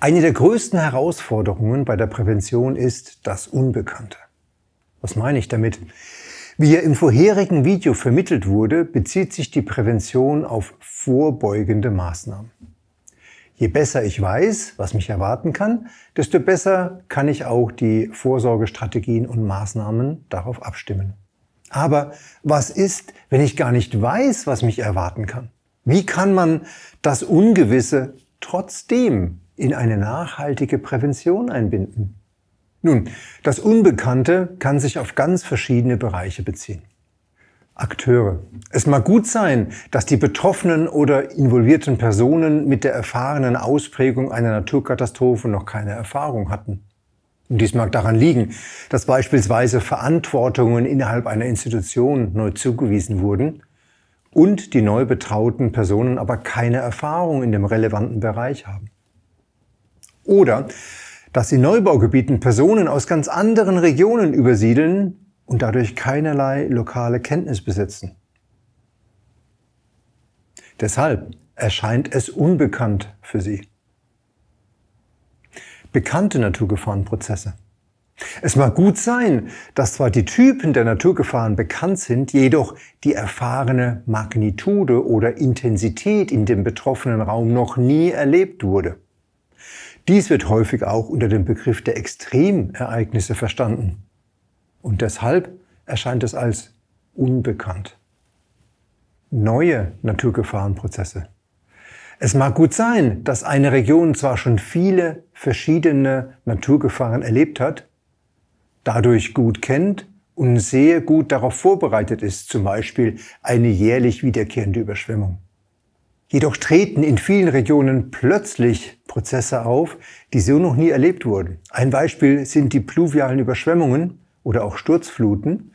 Eine der größten Herausforderungen bei der Prävention ist das Unbekannte. Was meine ich damit? Wie ja im vorherigen Video vermittelt wurde, bezieht sich die Prävention auf vorbeugende Maßnahmen. Je besser ich weiß, was mich erwarten kann, desto besser kann ich auch die Vorsorgestrategien und Maßnahmen darauf abstimmen. Aber was ist, wenn ich gar nicht weiß, was mich erwarten kann? Wie kann man das Ungewisse trotzdem in eine nachhaltige Prävention einbinden? Nun, das Unbekannte kann sich auf ganz verschiedene Bereiche beziehen. Akteure. Es mag gut sein, dass die betroffenen oder involvierten Personen mit der erfahrenen Ausprägung einer Naturkatastrophe noch keine Erfahrung hatten. Und dies mag daran liegen, dass beispielsweise Verantwortungen innerhalb einer Institution neu zugewiesen wurden und die neu betrauten Personen aber keine Erfahrung in dem relevanten Bereich haben. Oder dass in Neubaugebieten Personen aus ganz anderen Regionen übersiedeln und dadurch keinerlei lokale Kenntnis besitzen. Deshalb erscheint es unbekannt für sie. Bekannte Naturgefahrenprozesse. Es mag gut sein, dass zwar die Typen der Naturgefahren bekannt sind, jedoch die erfahrene Magnitude oder Intensität in dem betroffenen Raum noch nie erlebt wurde. Dies wird häufig auch unter dem Begriff der Extremereignisse verstanden. Und deshalb erscheint es als unbekannt. Neue Naturgefahrenprozesse. Es mag gut sein, dass eine Region zwar schon viele verschiedene Naturgefahren erlebt hat, dadurch gut kennt und sehr gut darauf vorbereitet ist, zum Beispiel eine jährlich wiederkehrende Überschwemmung. Jedoch treten in vielen Regionen plötzlich Prozesse auf, die so noch nie erlebt wurden. Ein Beispiel sind die pluvialen Überschwemmungen oder auch Sturzfluten,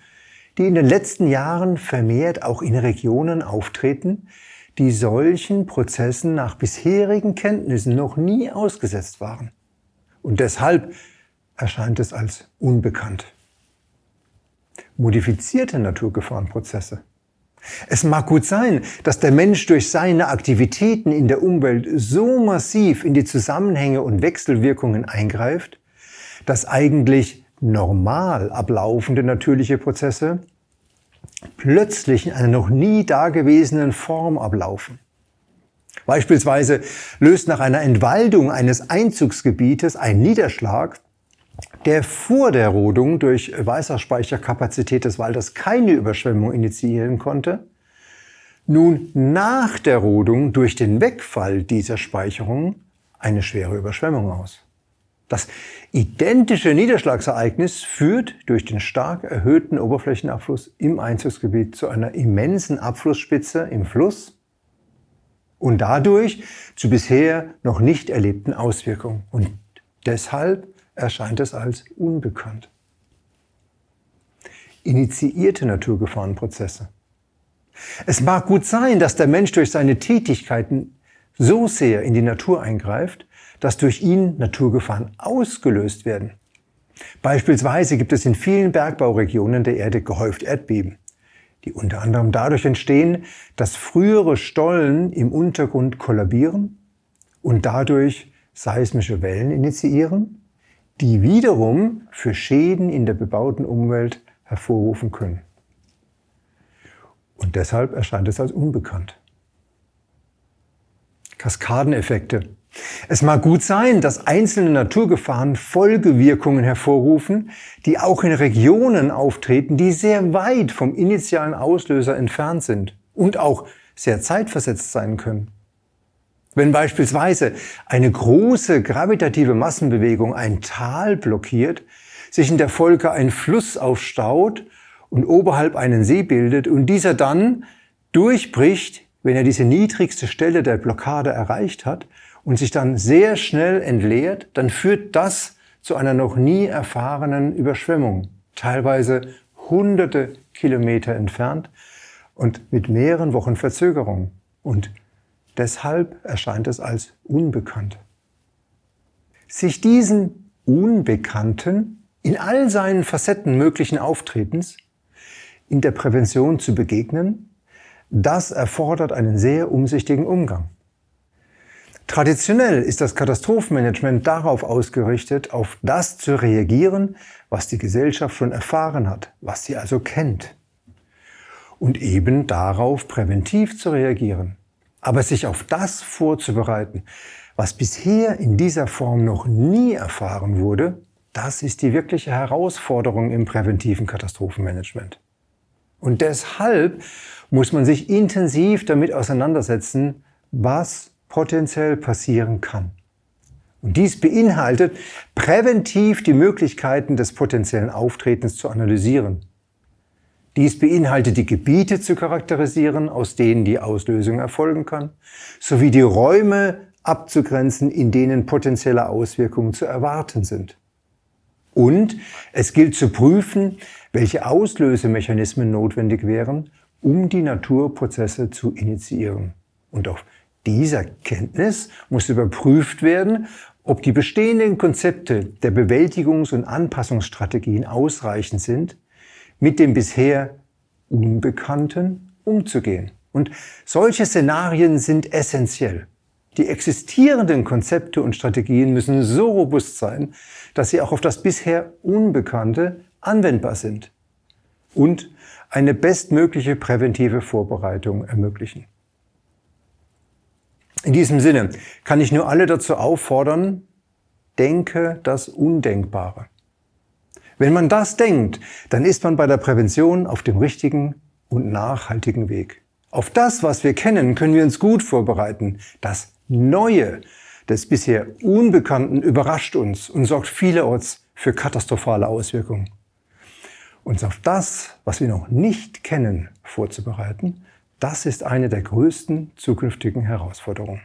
die in den letzten Jahren vermehrt auch in Regionen auftreten, die solchen Prozessen nach bisherigen Kenntnissen noch nie ausgesetzt waren. Und deshalb erscheint es als unbekannt. Modifizierte Naturgefahrenprozesse es mag gut sein, dass der Mensch durch seine Aktivitäten in der Umwelt so massiv in die Zusammenhänge und Wechselwirkungen eingreift, dass eigentlich normal ablaufende natürliche Prozesse plötzlich in einer noch nie dagewesenen Form ablaufen. Beispielsweise löst nach einer Entwaldung eines Einzugsgebietes ein Niederschlag der vor der Rodung durch Weißerspeicherkapazität des Waldes keine Überschwemmung initiieren konnte, nun nach der Rodung durch den Wegfall dieser Speicherung eine schwere Überschwemmung aus. Das identische Niederschlagsereignis führt durch den stark erhöhten Oberflächenabfluss im Einzugsgebiet zu einer immensen Abflussspitze im Fluss und dadurch zu bisher noch nicht erlebten Auswirkungen. Und deshalb erscheint es als unbekannt. Initiierte Naturgefahrenprozesse. Es mag gut sein, dass der Mensch durch seine Tätigkeiten so sehr in die Natur eingreift, dass durch ihn Naturgefahren ausgelöst werden. Beispielsweise gibt es in vielen Bergbauregionen der Erde gehäuft Erdbeben, die unter anderem dadurch entstehen, dass frühere Stollen im Untergrund kollabieren und dadurch seismische Wellen initiieren die wiederum für Schäden in der bebauten Umwelt hervorrufen können. Und deshalb erscheint es als unbekannt. Kaskadeneffekte. Es mag gut sein, dass einzelne Naturgefahren Folgewirkungen hervorrufen, die auch in Regionen auftreten, die sehr weit vom initialen Auslöser entfernt sind und auch sehr zeitversetzt sein können. Wenn beispielsweise eine große gravitative Massenbewegung ein Tal blockiert, sich in der Folge ein Fluss aufstaut und oberhalb einen See bildet und dieser dann durchbricht, wenn er diese niedrigste Stelle der Blockade erreicht hat und sich dann sehr schnell entleert, dann führt das zu einer noch nie erfahrenen Überschwemmung, teilweise hunderte Kilometer entfernt und mit mehreren Wochen Verzögerung. Und Deshalb erscheint es als unbekannt. Sich diesen Unbekannten in all seinen Facetten möglichen Auftretens in der Prävention zu begegnen, das erfordert einen sehr umsichtigen Umgang. Traditionell ist das Katastrophenmanagement darauf ausgerichtet, auf das zu reagieren, was die Gesellschaft schon erfahren hat, was sie also kennt. Und eben darauf präventiv zu reagieren, aber sich auf das vorzubereiten, was bisher in dieser Form noch nie erfahren wurde, das ist die wirkliche Herausforderung im präventiven Katastrophenmanagement. Und deshalb muss man sich intensiv damit auseinandersetzen, was potenziell passieren kann. Und dies beinhaltet, präventiv die Möglichkeiten des potenziellen Auftretens zu analysieren dies beinhaltet die Gebiete zu charakterisieren, aus denen die Auslösung erfolgen kann, sowie die Räume abzugrenzen, in denen potenzielle Auswirkungen zu erwarten sind. Und es gilt zu prüfen, welche Auslösemechanismen notwendig wären, um die Naturprozesse zu initiieren. Und auf dieser Kenntnis muss überprüft werden, ob die bestehenden Konzepte der Bewältigungs- und Anpassungsstrategien ausreichend sind, mit dem bisher Unbekannten umzugehen. Und solche Szenarien sind essentiell. Die existierenden Konzepte und Strategien müssen so robust sein, dass sie auch auf das bisher Unbekannte anwendbar sind und eine bestmögliche präventive Vorbereitung ermöglichen. In diesem Sinne kann ich nur alle dazu auffordern, denke das Undenkbare. Wenn man das denkt, dann ist man bei der Prävention auf dem richtigen und nachhaltigen Weg. Auf das, was wir kennen, können wir uns gut vorbereiten. Das Neue des bisher Unbekannten überrascht uns und sorgt vielerorts für katastrophale Auswirkungen. Uns auf das, was wir noch nicht kennen, vorzubereiten, das ist eine der größten zukünftigen Herausforderungen.